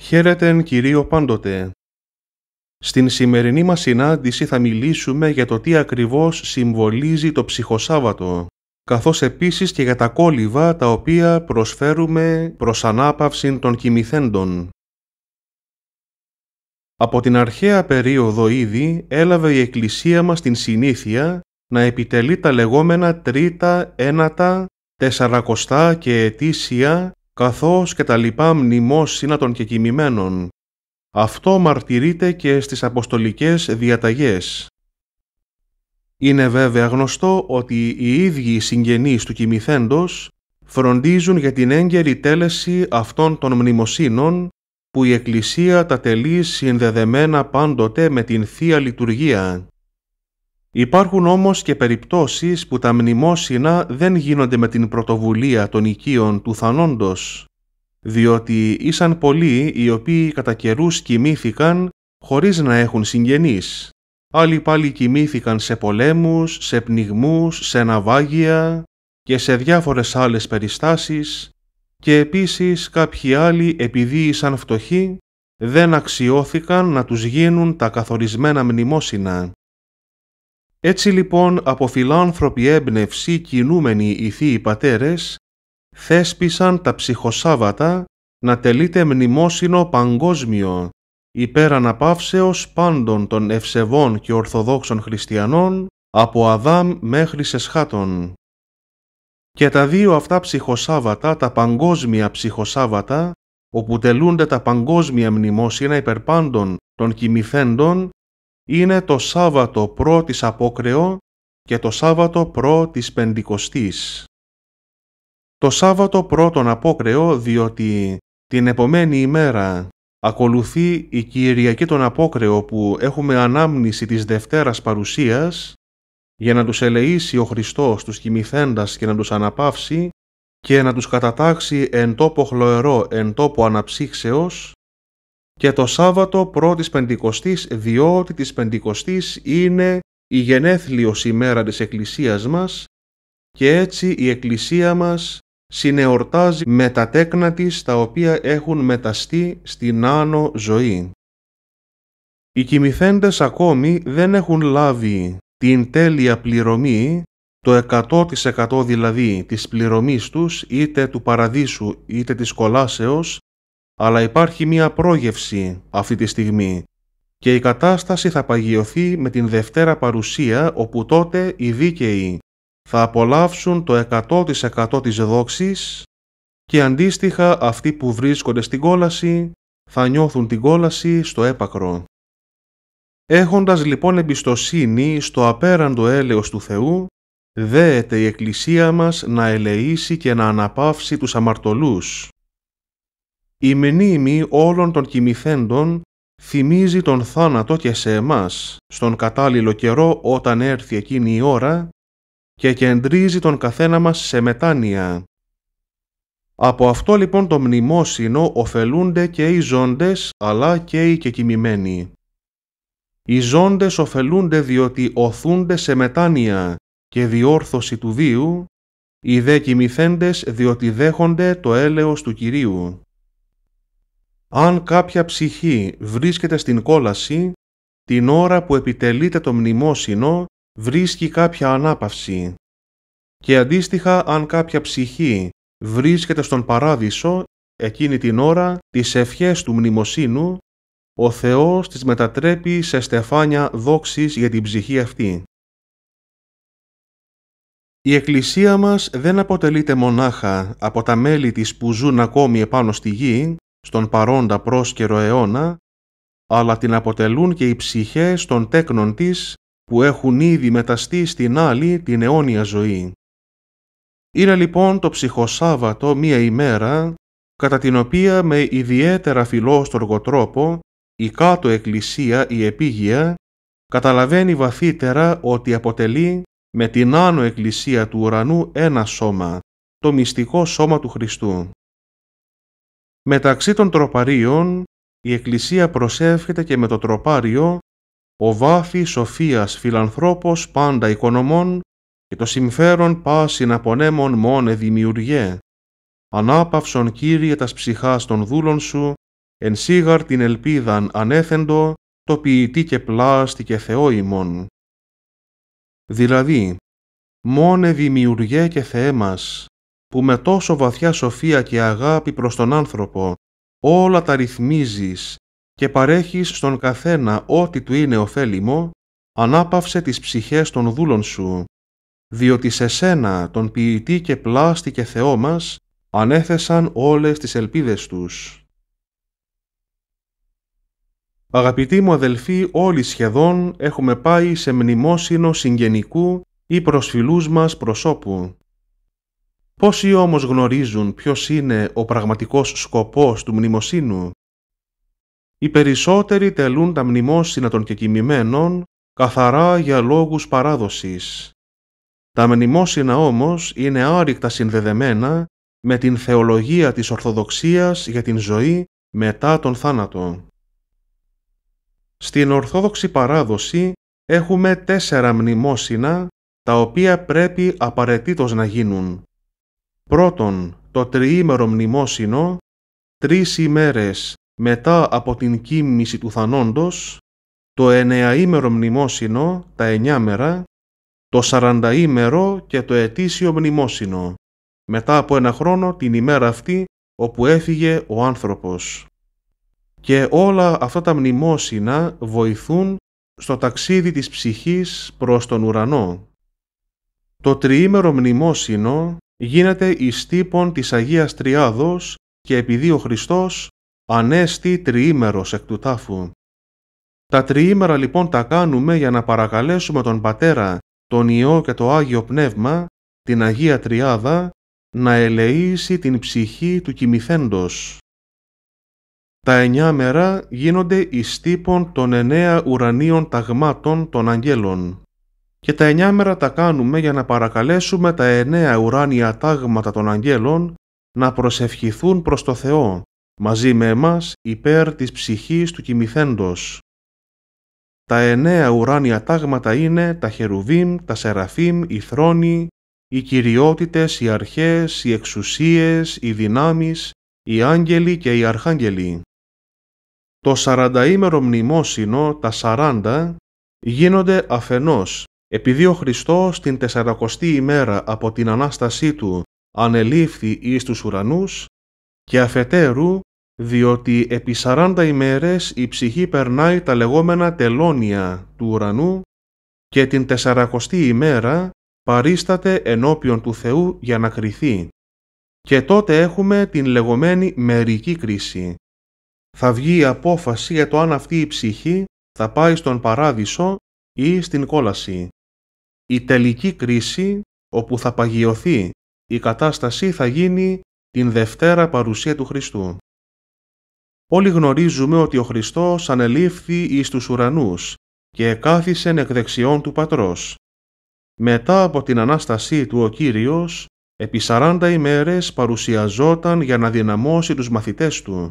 Χαίρετεν κυρίω πάντοτε. Στην σημερινή μας συνάντηση θα μιλήσουμε για το τι ακριβώς συμβολίζει το ψυχοσάββατο, καθώς επίσης και για τα κόλυβα τα οποία προσφέρουμε προς ανάπαυση των κοιμηθέντων. Από την αρχαία περίοδο ήδη έλαβε η Εκκλησία μας την συνήθεια να επιτελεί τα λεγόμενα τρίτα, ένατα, τεσσαρακοστά και ετήσια καθώς και τα λοιπά μνημός σύνατων και κοιμημένων. Αυτό μαρτυρείται και στις αποστολικές διαταγές. Είναι βέβαια γνωστό ότι οι ίδιοι συγγενείς του κοιμηθέντος φροντίζουν για την έγκαιρη τέλεση αυτών των μνημοσύνων που η Εκκλησία τα τελεί συνδεδεμένα πάντοτε με την Θεία Λειτουργία. Υπάρχουν όμως και περιπτώσεις που τα μνημόσυνα δεν γίνονται με την πρωτοβουλία των οικείων του θανόντος, διότι ήσαν πολλοί οι οποίοι κατά καιρούς κοιμήθηκαν χωρίς να έχουν συγγενείς. Άλλοι πάλι κοιμήθηκαν σε πολέμους, σε πνιγμούς, σε ναυάγια και σε διάφορες άλλες περιστάσεις και επίσης κάποιοι άλλοι επειδή ήσαν φτωχοί δεν αξιώθηκαν να τους γίνουν τα καθορισμένα μνημόσυνα έτσι λοιπόν από φιλάνθρωποι έμπνευση κινούμενοι οι θείοι πατέρες θέσπισαν τα ψυχοσάββατα να τελείται μνημόσυνο παγκόσμιο υπέρ αναπαύσεως πάντων των ευσεβών και ορθοδόξων χριστιανών από Αδάμ μέχρι Σεσχάτων. Και τα δύο αυτά ψυχοσάββατα, τα παγκόσμια ψυχοσάββατα, όπου τελούνται τα παγκόσμια μνημόσυνα πάντων των κοιμηθέντων είναι το Σάββατο πρώτης απόκρεο και το Σάββατο πρώτης Πεντηκοστής. Το Σάββατο πρώτον απόκρεο διότι την επομένη ημέρα ακολουθεί η Κυριακή τον απόκρεο που έχουμε ανάμνηση της Δευτέρας Παρουσίας για να τους ελεήσει ο Χριστός τους κοιμηθέντας και να τους αναπαύσει και να τους κατατάξει εν τόπο χλωερό εν τόπο αναψύξεως και το Σάββατο πρώτης Πεντηκοστής διότι της Πεντηκοστής είναι η γενέθλιος ημέρα της Εκκλησίας μας και έτσι η Εκκλησία μας συνεορτάζει με τα τέκνα της τα οποία έχουν μεταστεί στην άνω ζωή. Οι κοιμηθέντες ακόμη δεν έχουν λάβει την τέλεια πληρωμή, το 100% δηλαδή της πληρωμής τους είτε του παραδείσου είτε της κολάσεως αλλά υπάρχει μία πρόγευση αυτή τη στιγμή και η κατάσταση θα παγιωθεί με την Δευτέρα Παρουσία όπου τότε οι δίκαιοι θα απολαύσουν το 100% της δόξης και αντίστοιχα αυτοί που βρίσκονται στην κόλαση θα νιώθουν την κόλαση στο έπακρο. Έχοντας λοιπόν εμπιστοσύνη στο απέραντο έλεος του Θεού, δέεται η Εκκλησία μας να ελεήσει και να αναπαύσει τους αμαρτωλούς, η μνήμη όλων των κοιμηθέντων θυμίζει τον θάνατο και σε εμάς, στον κατάλληλο καιρό όταν έρθει εκείνη η ώρα και κεντρίζει τον καθένα μας σε μετάνοια. Από αυτό λοιπόν το μνημόσυνο ωφελούνται και οι ζώντες, αλλά και οι κεκοιμημένοι. Οι ζώντες ωφελούνται διότι οθούνται σε μετάνοια και διόρθωση του βίου, οι δε διότι δέχονται το έλεος του Κυρίου αν κάποια ψυχή βρίσκεται στην κόλαση, την ώρα που επιτελείται το μνημόσυνο βρίσκει κάποια ανάπαυση. Και αντίστοιχα αν κάποια ψυχή βρίσκεται στον παράδεισο εκείνη την ώρα τις ευχές του μνημοσύνου, ο Θεός τις μετατρέπει σε στεφάνια δόξης για την ψυχή αυτή. Η Εκκλησία μας δεν αποτελείται μονάχα από τα μέλη της που ζουν ακόμη επάνω στη γη, στον παρόντα πρόσκαιρο αιώνα, αλλά την αποτελούν και οι ψυχές των τέκνων της που έχουν ήδη μεταστεί στην άλλη την αιώνια ζωή. Είναι λοιπόν το ψυχοσάββατο μία ημέρα κατά την οποία με ιδιαίτερα φιλόστοργο τρόπο η κάτω εκκλησία, η επίγεια, καταλαβαίνει βαθύτερα ότι αποτελεί με την άνω εκκλησία του ουρανού ένα σώμα, το μυστικό σώμα του Χριστού. Μεταξύ των τροπαρίων η Εκκλησία προσεύχεται και με το τροπάριο «Ο βάφη σοφίας φιλανθρώπος πάντα οικονομών και το συμφέρον πάσιν απονέμων μόνε δημιουργέ. Ανάπαυσον Κύριε τας ψυχάς των δούλων σου, εν σίγαρ την ελπίδαν ανέθεντο, το ποιητή και πλάστη και Θεό ημών. Δηλαδή, μόνε δημιουργέ και Θεέ μας, που με τόσο βαθιά σοφία και αγάπη προς τον άνθρωπο όλα τα ρυθμίζεις και παρέχεις στον καθένα ό,τι του είναι ωφέλιμο, ανάπαυσε τις ψυχές των δούλων σου, διότι σε σένα τον ποιητή και πλάστη και Θεό μας ανέθεσαν όλες τις ελπίδες τους. Αγαπητοί μου αδελφοί, όλοι σχεδόν έχουμε πάει σε μνημόσυνο συγγενικού ή προσφυλούς μας προσώπου. Πόσοι όμως γνωρίζουν ποιος είναι ο πραγματικός σκοπός του μνημοσύνου. Οι περισσότεροι τελούν τα μνημόσυνα των κεκοιμημένων καθαρά για λόγους παράδοσης. Τα μνημόσυνα όμως είναι άρρηκτα συνδεδεμένα με την θεολογία της Ορθοδοξίας για την ζωή μετά τον θάνατο. Στην Ορθόδοξη παράδοση έχουμε τέσσερα μνημόσυνα τα οποία πρέπει απαραίτητος να γίνουν. Πρώτον, το τριήμερο μνημόσυνο, τρεις ημέρες μετά από την κύμνηση του θανόντος, το εννεαήμερο μνημόσυνο, τα μέρα, το σαρανταήμερο και το ετήσιο μνημόσυνο, μετά από ένα χρόνο την ημέρα αυτή όπου έφυγε ο άνθρωπος. Και όλα αυτά τα μνημόσυνα βοηθούν στο ταξίδι της ψυχής προς τον ουρανό. Το τριήμερο μνημόσυνο γίνεται εις τύπον της Αγίας Τριάδος και επειδή ο Χριστός ανέστη τριήμερος εκ του τάφου. Τα τριήμερα λοιπόν τα κάνουμε για να παρακαλέσουμε τον Πατέρα, τον Υιό και το Άγιο Πνεύμα, την Αγία Τριάδα, να ελεήσει την ψυχή του κοιμηθέντος. Τα εννιά μέρα γίνονται εις τύπον των εννέα ουρανίων ταγμάτων των αγγέλων και τα εννιά μέρα τα κάνουμε για να παρακαλέσουμε τα εννέα ουράνια τάγματα των αγγέλων να προσευχηθούν προς το Θεό, μαζί με εμάς υπέρ της ψυχής του κοιμηθέντος. Τα εννέα ουράνια τάγματα είναι τα χερουβίμ, τα σεραφίμ, οι θρόνοι, οι κυριότητες, οι αρχές, οι εξουσίες, οι δυνάμεις, οι άγγελοι και οι αρχάγγελοι. Το σαρανταήμερο μνημόσυνο, τα σαράντα, γίνονται αφενός επειδή ο Χριστός την τεσσαρακοστή ημέρα από την Ανάστασή Του ανελήφθη εις τους ουρανούς και αφετέρου διότι επί 40 ημέρες η ψυχή περνάει τα λεγόμενα τελώνια του ουρανού και την τεσσαρακοστή ημέρα παρίσταται ενώπιον του Θεού για να κριθεί. Και τότε έχουμε την λεγόμενη μερική κρίση. Θα βγει η απόφαση για το αν αυτή η ψυχή θα πάει στον παράδεισο ή στην κόλαση. Η τελική κρίση όπου θα παγιωθεί η κατάσταση θα γίνει την Δευτέρα Παρουσία του Χριστού. Όλοι γνωρίζουμε ότι ο Χριστός ανελήφθη εις τους ουρανούς και κάθισε εκ δεξιών του Πατρός. Μετά από την Ανάστασή του ο Κύριος, επί 40 ημέρες παρουσιαζόταν για να δυναμώσει τους μαθητές του.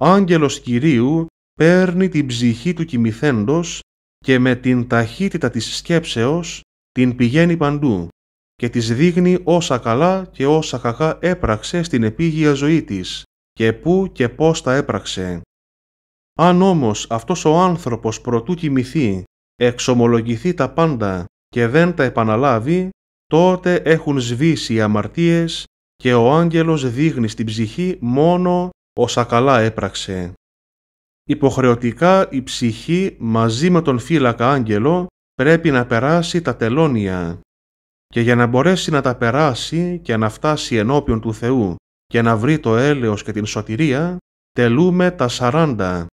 Άγγελος Κυρίου παίρνει την ψυχή του κοιμηθέντος και με την ταχύτητα της σκέψεως την πηγαίνει παντού και της δείχνει όσα καλά και όσα κακά έπραξε στην επίγεια ζωή της και πού και πώς τα έπραξε. Αν όμως αυτός ο άνθρωπος προτού κοιμηθεί, εξομολογηθεί τα πάντα και δεν τα επαναλάβει, τότε έχουν σβήσει οι αμαρτίες και ο άγγελος δείχνει στην ψυχή μόνο όσα καλά έπραξε. Υποχρεωτικά η ψυχή μαζί με τον φύλακα άγγελο πρέπει να περάσει τα τελώνια και για να μπορέσει να τα περάσει και να φτάσει ενώπιον του Θεού και να βρει το έλεος και την σωτηρία, τελούμε τα σαράντα,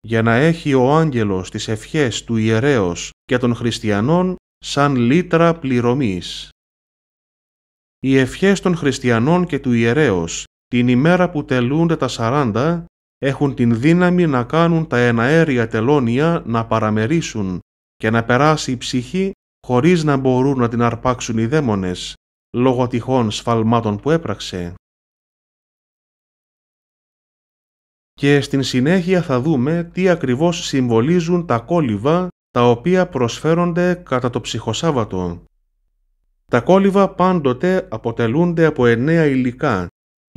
για να έχει ο άγγελος τις ευχές του ιερέως και των χριστιανών σαν λίτρα πληρωμής. Οι ευχές των χριστιανών και του ιερέως την ημέρα που τελούνται τα σαράντα έχουν την δύναμη να κάνουν τα εναέρια τελώνια να παραμερίσουν και να περάσει η ψυχή χωρίς να μπορούν να την αρπάξουν οι δαίμονες, λόγω τυχών σφαλμάτων που έπραξε. Και στην συνέχεια θα δούμε τι ακριβώς συμβολίζουν τα κόλυβα τα οποία προσφέρονται κατά το ψυχοσάββατο. Τα κόλυβα πάντοτε αποτελούνται από εννέα υλικά,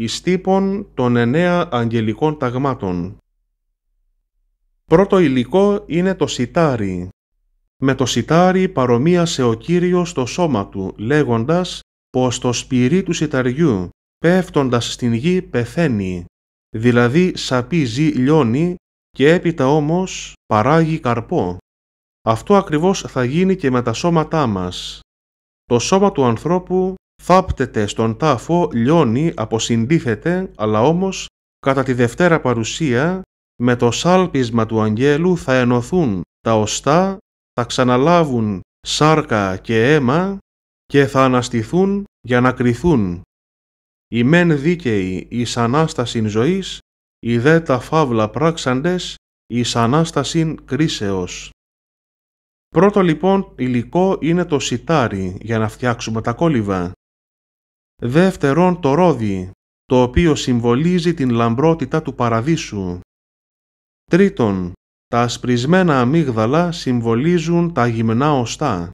εις τύπον των εννέα αγγελικών ταγμάτων. Πρώτο υλικό είναι το σιτάρι. Με το σιτάρι παρομοίασε ο Κύριος το σώμα του, λέγοντας πως το σπυρί του σιταριού, πέφτοντας στην γη, πεθαίνει, δηλαδή σαπίζει λιώνει και έπειτα όμως παράγει καρπό. Αυτό ακριβώς θα γίνει και με τα σώματά μας. Το σώμα του ανθρώπου θάπτεται στον τάφο, λιώνει, αποσυντίθεται, αλλά όμως κατά τη Δευτέρα Παρουσία με το σάλπισμα του Αγγέλου θα ενωθούν τα οστά, θα ξαναλάβουν σάρκα και αίμα και θα αναστηθούν για να κρυθούν. Οι μεν δίκαιοι εις Ανάστασιν ζωής, οι δε τα φαύλα πράξαντες εις Ανάστασιν κρίσεως. Πρώτο λοιπόν υλικό είναι το σιτάρι για να φτιάξουμε τα κόλυβα. Δεύτερον το ρόδι, το οποίο συμβολίζει την λαμπρότητα του παραδείσου. Τρίτον, τα ασπρισμένα αμύγδαλα συμβολίζουν τα γυμνά οστά.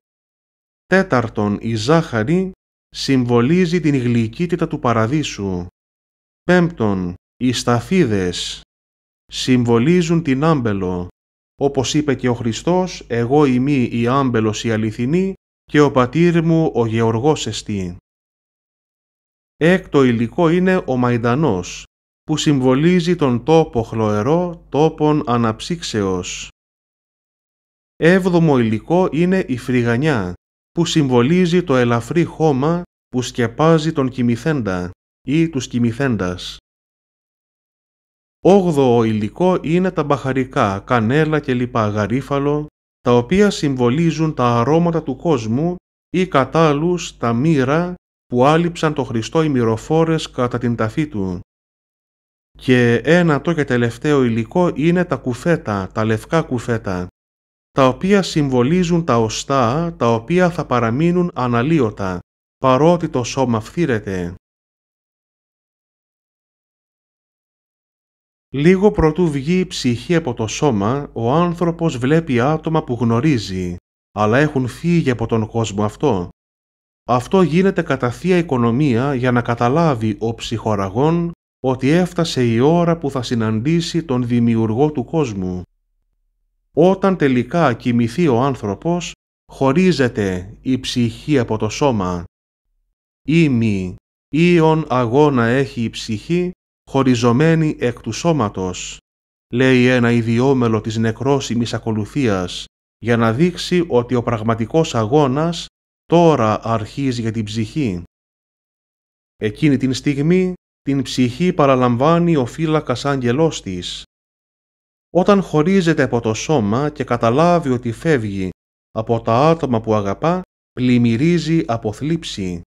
Τέταρτον, η ζάχαρη συμβολίζει την γλυκύτητα του παραδείσου. Πέμπτον, οι σταφίδες συμβολίζουν την άμπελο. Όπως είπε και ο Χριστός, εγώ είμαι η άμπελος η αληθινή και ο πατήρ μου ο Γεωργός εστί. Έκτο υλικό είναι ο μαϊντανός, που συμβολίζει τον τόπο χλωερό τόπον αναψύξεως. Έβδομο υλικό είναι η φρυγανιά, που συμβολίζει το ελαφρύ χώμα που σκεπάζει τον κοιμηθέντα ή τους κοιμηθέντας. Όγδοο υλικό είναι τα μπαχαρικά, κανέλα και λοιπά γαρίφαλο, τα οποία συμβολίζουν τα αρώματα του κόσμου ή κατάλους, τα μοίρα που άλυψαν το Χριστό οι μυροφόρες κατά την ταφή του. Και ένα το και τελευταίο υλικό είναι τα κουφέτα, τα λευκά κουφέτα, τα οποία συμβολίζουν τα οστά, τα οποία θα παραμείνουν αναλύωτα, παρότι το σώμα φθήρεται. Λίγο προτού βγει η ψυχή από το σώμα, ο άνθρωπος βλέπει άτομα που γνωρίζει, αλλά έχουν φύγει από τον κόσμο αυτό αυτό γίνεται κατά θεία οικονομία για να καταλάβει ο ψυχοραγών ότι έφτασε η ώρα που θα συναντήσει τον δημιουργό του κόσμου. Όταν τελικά κοιμηθεί ο άνθρωπος, χωρίζεται η ψυχή από το σώμα. Ήμι, ίον αγώνα έχει η ψυχή, χωριζωμένη εκ του σώματος, λέει ένα ιδιόμελο της νεκρόσιμης ακολουθίας, για να δείξει ότι ο πραγματικός αγώνας τώρα αρχίζει για την ψυχή. Εκείνη την στιγμή την ψυχή παραλαμβάνει ο φύλακας άγγελός της. Όταν χωρίζεται από το σώμα και καταλάβει ότι φεύγει από τα άτομα που αγαπά, πλημμυρίζει από θλίψη.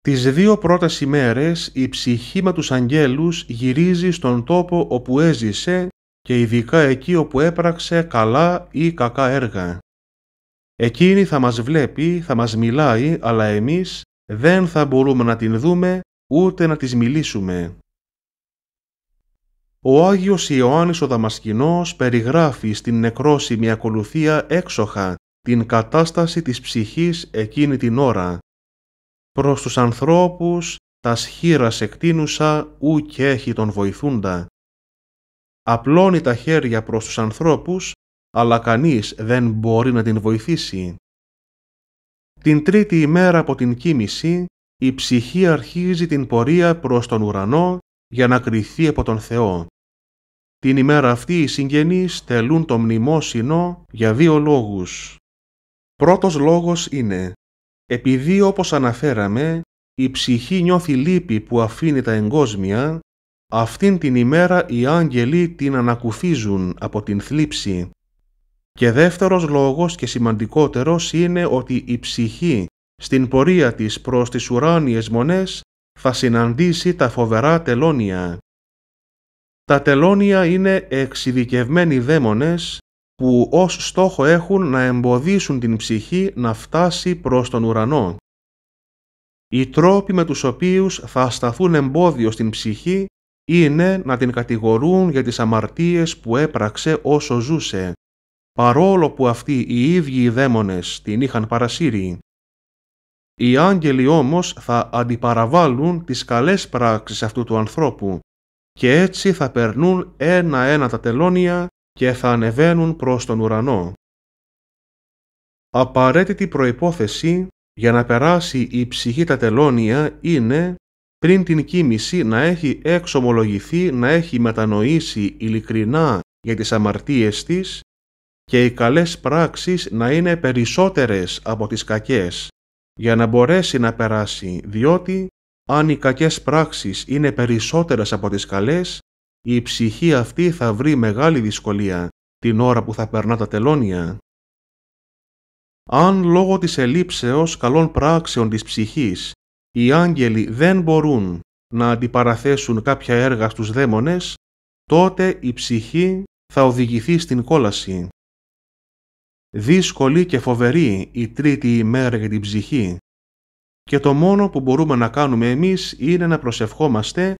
Τις δύο πρώτες ημέρες η ψυχή με τους αγγέλους γυρίζει στον τόπο όπου έζησε και ειδικά εκεί όπου έπραξε καλά ή κακά έργα. Εκείνη θα μας βλέπει, θα μας μιλάει, αλλά εμείς δεν θα μπορούμε να την δούμε ούτε να της μιλήσουμε. Ο Άγιος Ιωάννης ο Δαμασκηνός περιγράφει στην νεκρόσιμη ακολουθία έξοχα την κατάσταση της ψυχής εκείνη την ώρα. Προς τους ανθρώπους τα σχήρα εκτείνουσα ου και έχει τον βοηθούντα. Απλώνει τα χέρια προς τους ανθρώπους αλλά κανείς δεν μπορεί να την βοηθήσει. Την τρίτη ημέρα από την κοίμηση, η ψυχή αρχίζει την πορεία προς τον ουρανό για να κριθεί από τον Θεό. Την ημέρα αυτή οι συγγενείς τελούν το μνημόσυνο για δύο λόγους. Πρώτος λόγος είναι, επειδή όπως αναφέραμε, η ψυχή νιώθει λύπη που αφήνει τα εγκόσμια, αυτήν την ημέρα οι άγγελοι την ανακουφίζουν από την θλίψη και δεύτερος λόγος και σημαντικότερος είναι ότι η ψυχή στην πορεία της προς τις ουράνιες μονές θα συναντήσει τα φοβερά τελώνια. Τα τελώνια είναι εξειδικευμένοι δαίμονες που ως στόχο έχουν να εμποδίσουν την ψυχή να φτάσει προς τον ουρανό. Οι τρόποι με τους οποίους θα σταθούν εμπόδιο στην ψυχή είναι να την κατηγορούν για τις αμαρτίες που έπραξε όσο ζούσε παρόλο που αυτοί οι ίδιοι οι δαίμονες την είχαν παρασύρει. Οι άγγελοι όμως θα αντιπαραβάλουν τις καλές πράξεις αυτού του ανθρώπου και έτσι θα περνούν ένα-ένα τα τελώνια και θα ανεβαίνουν προς τον ουρανό. Απαραίτητη προϋπόθεση για να περάσει η ψυχή τα τελώνια είναι πριν την κοίμηση να έχει εξομολογηθεί, να έχει μετανοήσει ειλικρινά για τις αμαρτίες της και οι καλές πράξεις να είναι περισσότερες από τις κακές, για να μπορέσει να περάσει, διότι αν οι κακές πράξεις είναι περισσότερες από τις καλές, η ψυχή αυτή θα βρει μεγάλη δυσκολία την ώρα που θα περνά τα τελώνια. Αν λόγω της ελήψεως καλών πράξεων της ψυχής οι άγγελοι δεν μπορούν να αντιπαραθέσουν κάποια έργα στους δαίμονες, τότε η ψυχή θα οδηγηθεί στην κόλαση δύσκολη και φοβερή η τρίτη ημέρα για την ψυχή και το μόνο που μπορούμε να κάνουμε εμείς είναι να προσευχόμαστε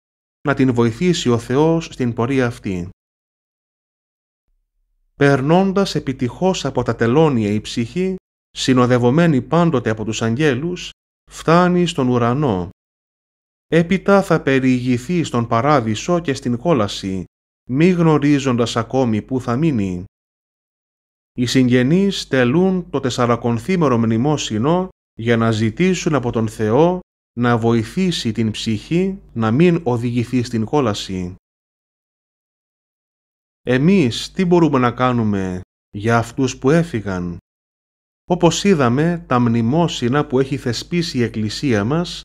να την βοηθήσει ο Θεός στην πορεία αυτή. Περνώντας επιτυχώς από τα τελώνια η ψυχή, συνοδευομένη πάντοτε από τους αγγέλους, φτάνει στον ουρανό. Έπειτα θα περιηγηθεί στον παράδεισο και στην κόλαση, μη γνωρίζοντας ακόμη πού θα μείνει οι συγγενείς τελούν το τεσσαρακονθήμερο μνημόσυνο για να ζητήσουν από τον Θεό να βοηθήσει την ψυχή να μην οδηγηθεί στην κόλαση. Εμείς τι μπορούμε να κάνουμε για αυτούς που έφυγαν. Όπως είδαμε, τα μνημόσυνα που έχει θεσπίσει η Εκκλησία μας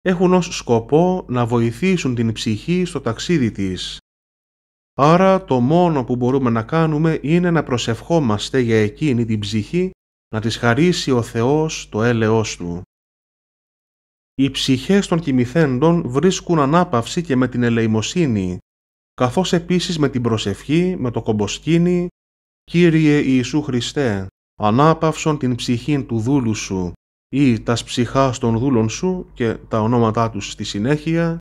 έχουν ως σκοπό να βοηθήσουν την ψυχή στο ταξίδι της Άρα το μόνο που μπορούμε να κάνουμε είναι να προσευχόμαστε για εκείνη την ψυχή να της χαρίσει ο Θεός το έλεος Του. Οι ψυχές των κοιμηθέντων βρίσκουν ανάπαυση και με την ελεημοσύνη, καθώς επίσης με την προσευχή, με το κομποσκίνη «Κύριε Ιησού Χριστέ, ανάπαυσον την ψυχή του δούλου σου» ή «Τας ψυχάς των δούλων σου» και τα ονόματά τους στη συνέχεια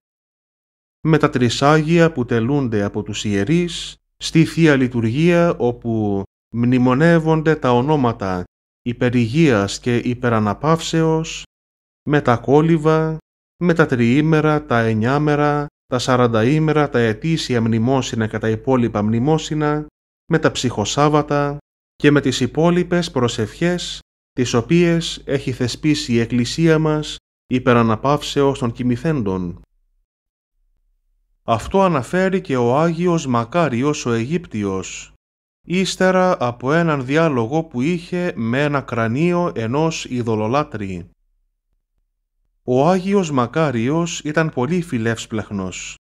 με τα τρισάγια που τελούνται από τους ιερείς στη Θεία Λειτουργία όπου μνημονεύονται τα ονόματα υπερηγίας και υπεραναπαύσεως, με τα κόλυβα, με τα τριήμερα, τα εννιάμερα, τα σαρανταήμερα, τα ετήσια μνημόσυνα και τα υπόλοιπα μνημόσυνα, με τα ψυχοσάβατα και με τις υπόλοιπες προσευχές τις οποίες έχει θεσπίσει η Εκκλησία μας υπεραναπαύσεως των κοιμηθέντων. Αυτό αναφέρει και ο Άγιος Μακάριος ο Αιγύπτιος, ύστερα από έναν διάλογο που είχε με ένα κρανίο ενός ειδωλολάτρη. Ο Άγιος Μακάριος ήταν πολύ φιλεύσπλεχνος,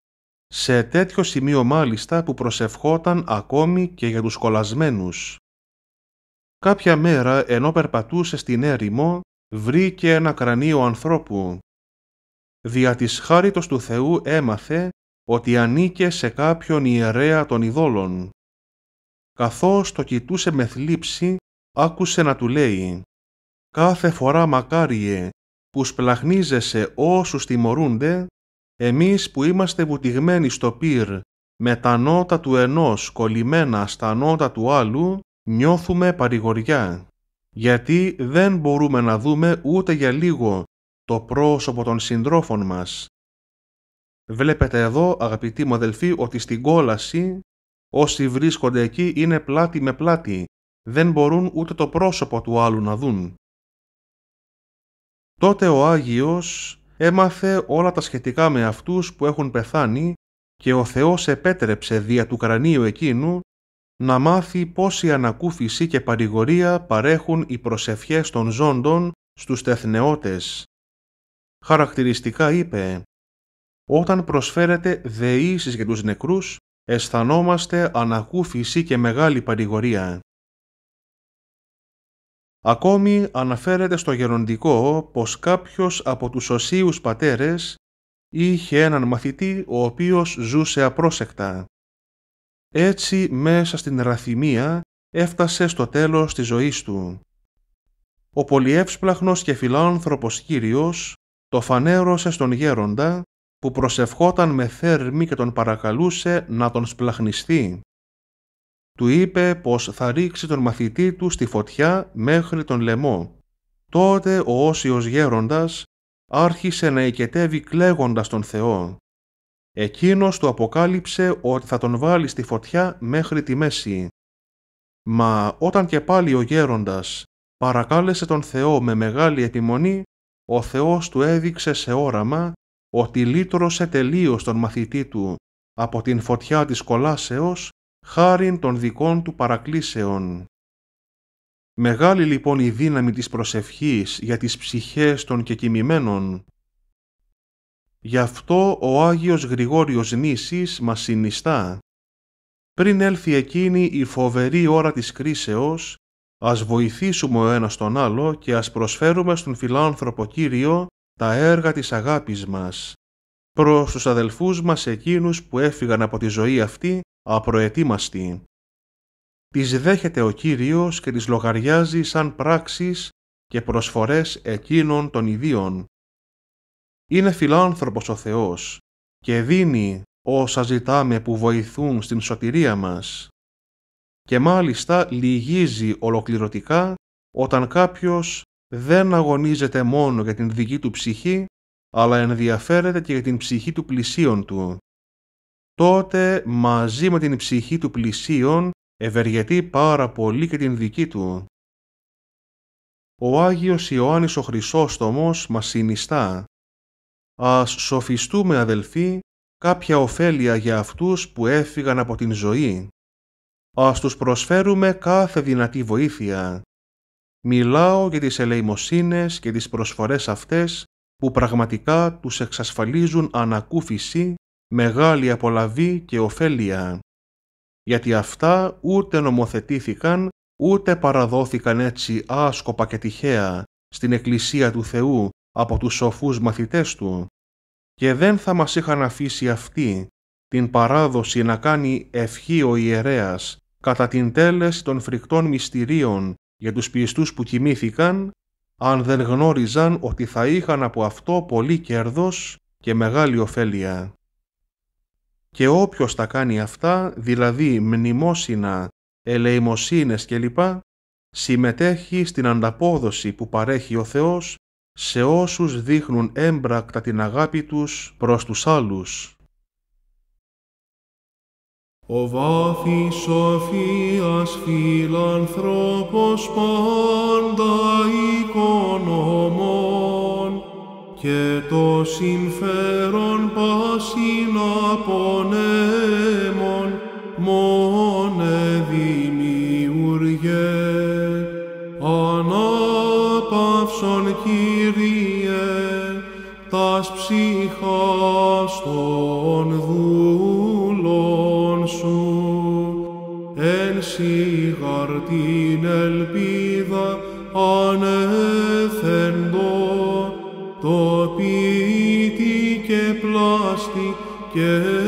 σε τέτοιο σημείο μάλιστα που προσευχόταν ακόμη και για τους κολασμένους. Κάποια μέρα ενώ περπατούσε στην έρημο, βρήκε ένα κρανίο ανθρώπου. Δια της χάριτος του Θεού έμαθε ότι ανήκε σε κάποιον ιερέα των ειδόλων. Καθώς το κοιτούσε με θλίψη, άκουσε να του λέει «Κάθε φορά μακάριε που σπλαχνίζεσαι όσους τιμωρούνται, εμείς που είμαστε βουτυγμένοι στο πυρ με τα νότα του ενός κολλημένα στα νότα του άλλου, νιώθουμε παρηγοριά, γιατί δεν μπορούμε να δούμε ούτε για λίγο το πρόσωπο των συντρόφων μας, Βλέπετε εδώ, αγαπητοί μου αδελφοί, ότι στην κόλαση όσοι βρίσκονται εκεί είναι πλάτη με πλάτη. Δεν μπορούν ούτε το πρόσωπο του άλλου να δουν. Τότε ο Άγιος έμαθε όλα τα σχετικά με αυτούς που έχουν πεθάνει και ο Θεός επέτρεψε δια του κρανίου εκείνου να μάθει πόση ανακούφιση και παρηγορία παρέχουν οι προσευχές των ζώντων στους τεθνεώτες. Χαρακτηριστικά είπε όταν προσφέρεται δεήσεις για τους νεκρούς, αισθανόμαστε ανακούφιση και μεγάλη παρηγορία. Ακόμη αναφέρεται στο γεροντικό πως κάποιος από τους οσίους πατέρες είχε έναν μαθητή ο οποίος ζούσε απρόσεκτα. Έτσι μέσα στην ραθυμία έφτασε στο τέλος της ζωής του. Ο πολυεύσπλαχνος και φιλάνθρωπος Κύριος το φανέρωσε στον γέροντα που προσευχόταν με θέρμη και τον παρακαλούσε να τον σπλαχνιστεί. Του είπε πως θα ρίξει τον μαθητή του στη φωτιά μέχρι τον λαιμό. Τότε ο Όσιος Γέροντας άρχισε να οικετεύει κλαίγοντας τον Θεό. Εκείνος του αποκάλυψε ότι θα τον βάλει στη φωτιά μέχρι τη μέση. Μα όταν και πάλι ο γέροντας παρακάλεσε τον Θεό με μεγάλη επιμονή, ο Θεός του έδειξε σε όραμα ότι λύτρωσε τελείως τον μαθητή του από την φωτιά της κολάσεως χάριν των δικών του παρακλήσεων. Μεγάλη λοιπόν η δύναμη της προσευχής για τις ψυχές των κεκοιμημένων. Γι' αυτό ο Άγιος Γρηγόριος Νήσις μας συνιστά. Πριν έλθει εκείνη η φοβερή ώρα της κρίσεως, ας βοηθήσουμε ο ένας τον άλλο και ας προσφέρουμε στον φιλάνθρωπο Κύριο τα έργα της αγάπης μας προς τους αδελφούς μας εκείνους που έφυγαν από τη ζωή αυτή απροετοίμαστοι. Τις δέχεται ο Κύριος και τις λογαριάζει σαν πράξεις και προσφορές εκείνων των ιδίων. Είναι φιλάνθρωπος ο Θεός και δίνει όσα ζητάμε που βοηθούν στην σωτηρία μας και μάλιστα λυγίζει ολοκληρωτικά όταν κάποιος δεν αγωνίζεται μόνο για την δική του ψυχή, αλλά ενδιαφέρεται και για την ψυχή του πλησίον του. Τότε μαζί με την ψυχή του πλησίον ευεργετεί πάρα πολύ και την δική του. Ο Άγιος Ιωάννης ο Χρυσόστομος μας συνιστά «Ας σοφιστούμε αδελφοί κάποια ωφέλεια για αυτούς που έφυγαν από την ζωή. Ας τους προσφέρουμε κάθε δυνατή βοήθεια. Μιλάω για τις ελεημοσύνες και τις προσφορές αυτές που πραγματικά τους εξασφαλίζουν ανακούφιση, μεγάλη απολαβή και ωφέλεια. Γιατί αυτά ούτε νομοθετήθηκαν, ούτε παραδόθηκαν έτσι άσκοπα και τυχαία στην Εκκλησία του Θεού από τους σοφούς μαθητές Του και δεν θα μας είχαν αφήσει αυτοί την παράδοση να κάνει ευχή ο ιερέας κατά την τέλεση των φρικτών μυστηρίων για τους πιστούς που κοιμήθηκαν, αν δεν γνώριζαν ότι θα είχαν από αυτό πολύ κέρδος και μεγάλη ωφέλεια. Και όποιος τα κάνει αυτά, δηλαδή μνημόσυνα, ελεημοσύνες κλπ, συμμετέχει στην ανταπόδοση που παρέχει ο Θεός σε όσους δείχνουν έμπρακτα την αγάπη τους προς τους άλλους. Ο βάθης σοφίας φιλανθρώπος πάντα οικονομών και το συμφέρον πάσινα πονέμων Yeah.